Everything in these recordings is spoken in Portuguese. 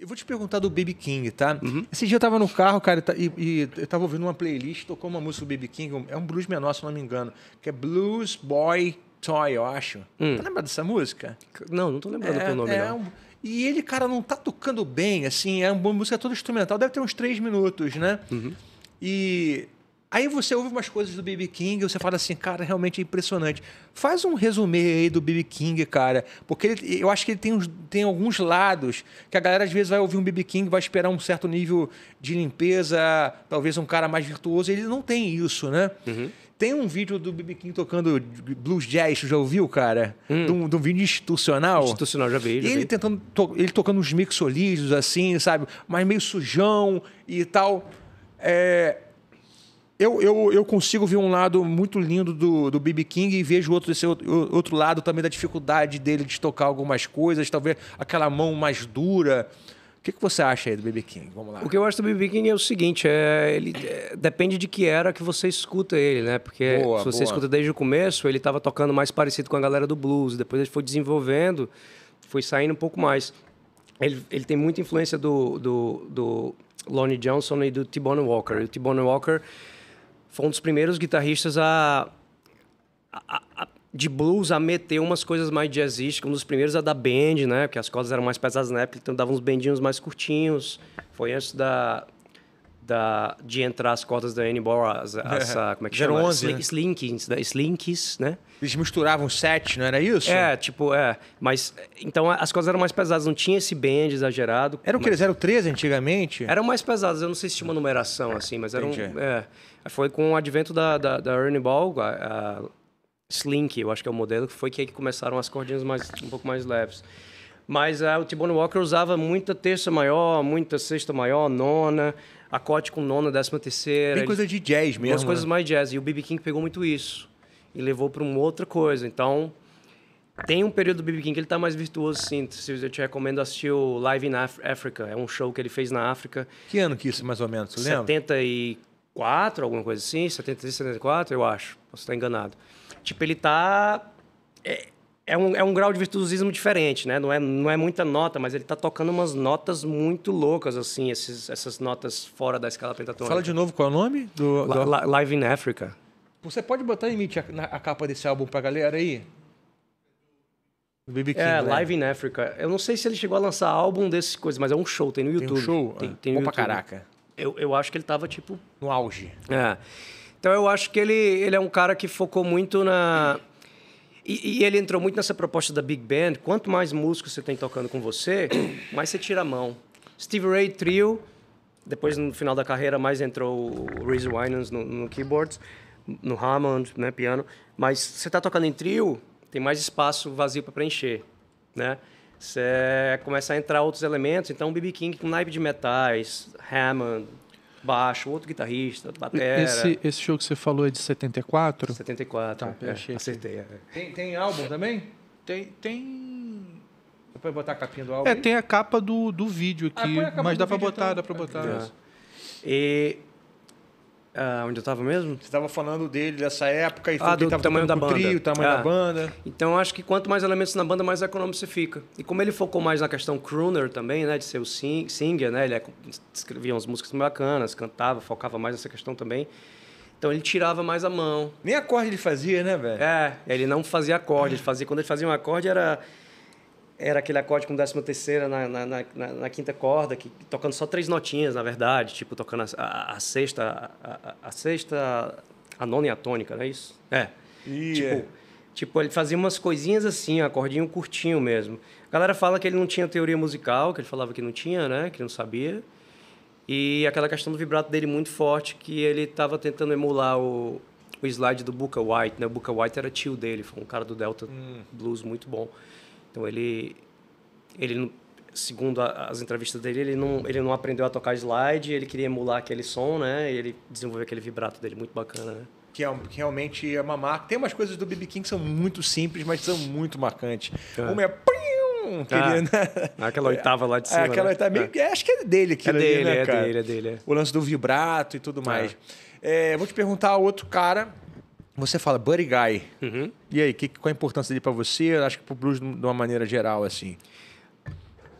Eu vou te perguntar do Baby King, tá? Uhum. Esse dia eu tava no carro, cara, e, tá, e, eu tava ouvindo uma playlist, tocou uma música do Baby King, é um blues menor, se não me engano, que é Blues Boy Toy, eu acho. Hum. Tá lembrado dessa música? Não, não tô lembrando é, pelo nome, é não. Um... E ele, cara, não tá tocando bem, assim, é uma música toda instrumental, deve ter uns três minutos, né? Uhum. E Aí você ouve umas coisas do BB King, você fala assim, cara, realmente é impressionante. Faz um resumê aí do BB King, cara, porque ele, eu acho que ele tem, uns, tem alguns lados que a galera às vezes vai ouvir um BB King, vai esperar um certo nível de limpeza, talvez um cara mais virtuoso, ele não tem isso, né? Uhum. Tem um vídeo do BB King tocando blues jazz, já ouviu, cara? Hum. De, um, vídeo institucional. Institucional, já vi. Já ele vi. tentando, to, ele tocando uns mixolídeos assim, sabe? Mas meio sujão e tal. É, eu, eu, eu consigo ver um lado muito lindo do, do BB King e vejo outro, esse outro, outro lado também da dificuldade dele de tocar algumas coisas, talvez aquela mão mais dura. O que, que você acha aí do BB King? Vamos lá. O que eu acho do BB King é o seguinte, é, ele é, depende de que era que você escuta ele, né? Porque boa, se você boa. escuta desde o começo, ele estava tocando mais parecido com a galera do blues, depois ele foi desenvolvendo, foi saindo um pouco mais. Ele, ele tem muita influência do, do, do Lonnie Johnson e do T-Bone Walker. E o T-Bone Walker foi um dos primeiros guitarristas a, a, a de blues a meter umas coisas mais jazzísticas, um dos primeiros a dar bend, né? Porque as cordas eram mais pesadas na época, então dava uns bendinhos mais curtinhos. Foi antes da, da, de entrar as cordas da Annie Ball, as, é. as, ah, como é que chama? 11, Sli, né? né? né? Eles misturavam sete, não era isso? É, tipo, é. Mas, então, as cordas eram mais pesadas, não tinha esse bend exagerado. Era o que? eles Eram 13 antigamente? Eram mais pesadas, eu não sei se tinha uma numeração, é, assim, mas eram... É, foi com o advento da, da, da Ernie Ball, a, a Slink, eu acho que é o modelo, que foi que aí começaram as cordinhas mais, um pouco mais leves. Mas uh, o T-Bone Walker usava muita terça maior, muita sexta maior, nona acorde com nona, décima terceira. Tem coisa de jazz mesmo. as né? coisas mais jazz. E o B.B. King pegou muito isso e levou para uma outra coisa. Então, tem um período do B.B. King que ele está mais virtuoso, sim. Eu te recomendo assistir o Live in Af Africa. É um show que ele fez na África. Que ano que isso, mais ou menos? Você 74, alguma coisa assim. 73, 74, eu acho. Posso estar enganado. Tipo, ele tá... É é um, é um grau de virtuosismo diferente, né? Não é, não é muita nota, mas ele tá tocando umas notas muito loucas, assim, esses, essas notas fora da escala pentatônica. Fala de novo qual é o nome? Do, do... La, Live in Africa. Você pode botar em mente a, a capa desse álbum pra galera aí? BB King, é, né? Live in Africa. Eu não sei se ele chegou a lançar álbum desses coisas, mas é um show, tem no YouTube. Tem um show? Tem, ah, tem Bom pra caraca. Eu, eu acho que ele tava, tipo... No auge. É. Então eu acho que ele, ele é um cara que focou muito na... E, e, ele entrou muito nessa proposta da Big Band. Quanto mais músicos você tem tocando com você, mais você tira a mão. Steve Ray Trio, depois no final da carreira, mais entrou o Reese Winans no, no keyboards, no Hammond, né, piano. Mas você está tocando em trio, tem mais espaço vazio para preencher, né? Você começa a entrar outros elementos. Então, BB King com naipe de metais, Hammond, baixo, outro guitarrista, batera. Esse, esse show que você falou é de 74? 74, tá, é, achei acertei. É. Tem, tem álbum também? Tem... tem... Dá pra botar a capinha do álbum? É, aí? tem a capa do, do vídeo ah, aqui, ah, mas dá para botar, então. dá para botar. É. E ah, onde eu estava mesmo? Você estava falando dele, dessa época, e ah, do tava tamanho da banda. Trio, tamanho ah. da banda. Então, acho que quanto mais elementos na banda, mais econômico você fica. E como ele focou mais na questão crooner também, né? De ser o sing singer, né? Ele é, escrevia umas músicas bacanas, cantava, focava mais nessa questão também. Então ele tirava mais a mão. Nem acorde ele fazia, né, velho? É, ele não fazia acorde. Ele fazia, quando ele fazia um acorde era era aquele acorde com décima terceira na, na, na, na, quinta corda, que, tocando só três notinhas, na verdade, tipo, tocando a, a, a sexta, a, a, sexta, a nona e a tônica, não é isso? É. Yeah. É. Tipo, tipo, ele fazia umas coisinhas assim, acordinho curtinho mesmo. A galera fala que ele não tinha teoria musical, que ele falava que não tinha, né, que não sabia. E aquela questão do vibrato dele muito forte, que ele estava tentando emular o, o slide do Booker White, né? O Booker White era tio dele, foi um cara do Delta hum. Blues muito bom. Então ele ele segundo as entrevistas dele, ele não ele não aprendeu a tocar slide, ele queria emular aquele som, né? E ele desenvolveu aquele vibrato dele muito bacana, né? Que, é, que realmente é uma marca. Tem umas coisas do BB King que são muito simples, mas são muito marcantes. É. Uma é, é. Queria, ah, né? É aquela oitava lá de é, cima. É, aquela né? oitava, meio, é. acho que é dele que é dele, ali, né, é cara? Dele, é dele, O lance do vibrato e tudo mais. vou te perguntar outro cara você fala Buddy Guy. Uhum. E aí, que, qual a importância dele para você? Eu acho que para o blues de uma maneira geral, assim.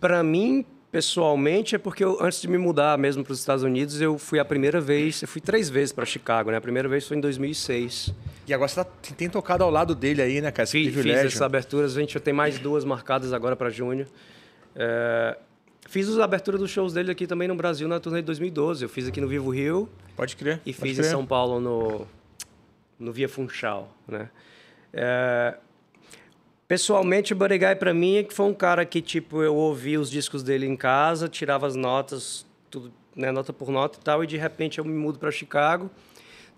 Para mim, pessoalmente, é porque eu, antes de me mudar mesmo para os Estados Unidos, eu fui a primeira vez, eu fui três vezes para Chicago, né? A primeira vez foi em 2006. E agora você tá, tem tocado ao lado dele aí, né, cara? Esse fiz, fiz essas aberturas, a gente já tem mais duas marcadas agora para junho. É, fiz as aberturas dos shows dele aqui também no Brasil na turnê de 2012. Eu fiz aqui no Vivo Rio. Pode crer. E fiz crer. em São Paulo no no Via Funchal, né? É, pessoalmente, o Borigai para mim é que foi um cara que tipo eu ouvia os discos dele em casa, tirava as notas, tudo, né, nota por nota e tal, e de repente eu me mudo para Chicago.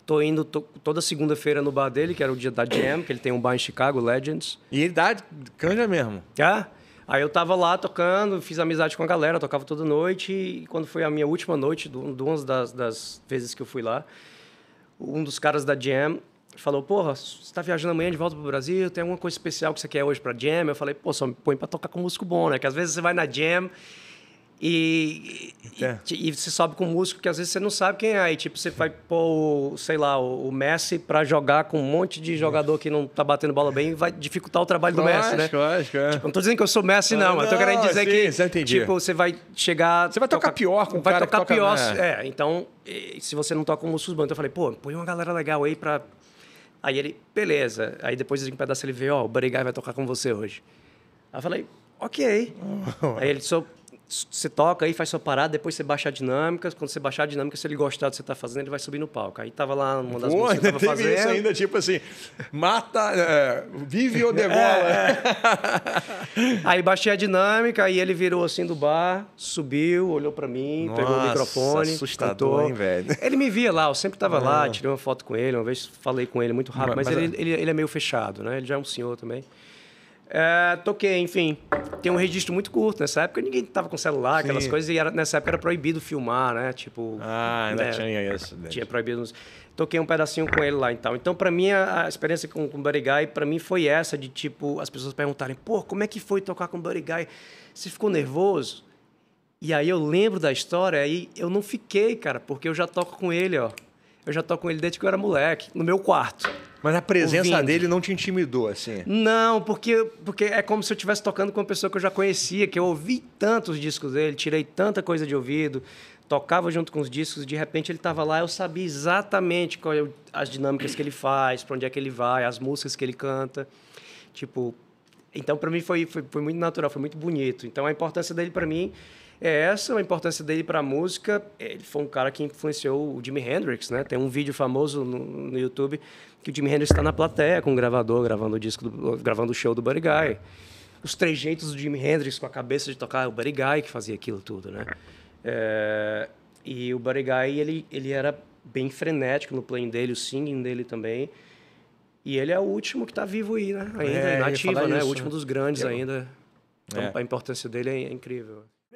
Tô indo tô, toda segunda-feira no bar dele, que era o dia da Jam, que ele tem um bar em Chicago, Legends. E ele dá canja mesmo. É? aí eu tava lá tocando, fiz amizade com a galera, tocava toda noite. E quando foi a minha última noite, de das, das vezes que eu fui lá, um dos caras da Jam falou, porra, você tá viajando amanhã de volta pro Brasil, tem alguma coisa especial que você quer hoje pra jam? Eu falei, pô, só me põe pra tocar com músico bom, né? Que às vezes você vai na jam e, e, é. e, você sobe com músico que às vezes você não sabe quem é. E tipo, você vai pôr, sei lá, o, Messi pra jogar com um monte de jogador que não tá batendo bola bem e vai dificultar o trabalho do Messi, né? Lógico, é. Tipo, não tô dizendo que eu sou Messi, não, não mas tô ah, querendo dizer sim, que, tipo, você vai chegar... Você vai tocar pior com o Vai tocar toca pior, né? é. Então, se você não toca com músicos bons. Então eu falei, pô, põe uma galera legal aí pra Aí ele, beleza. Aí depois de um pedaço ele veio, ó, oh, o Barigai vai tocar com você hoje. Aí eu falei, ok. aí ele, sou você toca aí, faz sua parada, depois você baixa a dinâmica. Quando você baixar a dinâmica, se ele gostar do que você está fazendo, ele vai subir no palco. Aí tava lá uma das Pô, músicas que eu tava fazendo. Isso ainda, tipo assim, mata, é, vive ou degola. É, é. aí baixei a dinâmica, aí ele virou assim do bar, subiu, olhou para mim, Nossa, pegou o microfone. Assustador, hein, velho? Ele me via lá, eu sempre tava ah. lá, tirei uma foto com ele, uma vez falei com ele muito rápido, mas, mas, ele, ele, ele é meio fechado, né? Ele já é um senhor também. É, toquei, enfim tem um registro muito curto. Nessa época ninguém tava com celular, aquelas Sim. coisas, e era, nessa época era proibido filmar, né? Tipo. Ah, ainda né? tinha isso. Tinha proibido. Toquei um pedacinho com ele lá então. Então, para mim, a, experiência com, com o Buddy Guy, mim foi essa de tipo, as pessoas perguntarem, pô, como é que foi tocar com o Buddy Guy? Você ficou nervoso? E aí eu lembro da história e eu não fiquei, cara, porque eu já toco com ele, ó. Eu já toco com ele desde que eu era moleque, no meu quarto. Mas a presença ouvindo. dele não te intimidou, assim? Não, porque, porque é como se eu estivesse tocando com uma pessoa que eu já conhecia, que eu ouvi tantos discos dele, tirei tanta coisa de ouvido, tocava junto com os discos, de repente ele estava lá, eu sabia exatamente qual é o, as dinâmicas que ele faz, para onde é que ele vai, as músicas que ele canta. Tipo, então para mim foi, foi, foi muito natural, foi muito bonito. Então a importância dele para mim é essa, a importância dele para a música. Ele foi um cara que influenciou o Jimi Hendrix, né? Tem um vídeo famoso no, no YouTube que o Jimi Hendrix está na plateia com o gravador, gravando o disco, do, gravando o show do Buddy Guy. Os trejeitos do Jimi Hendrix com a cabeça de tocar, o Buddy Guy que fazia aquilo tudo, né? É, e o Buddy Guy, ele, ele era bem frenético no playing dele, o singing dele também. E ele é o último que está vivo aí, né? Ainda, é, nativa, né? Isso, o último né? dos grandes ainda. Então, é. a importância dele é, é incrível.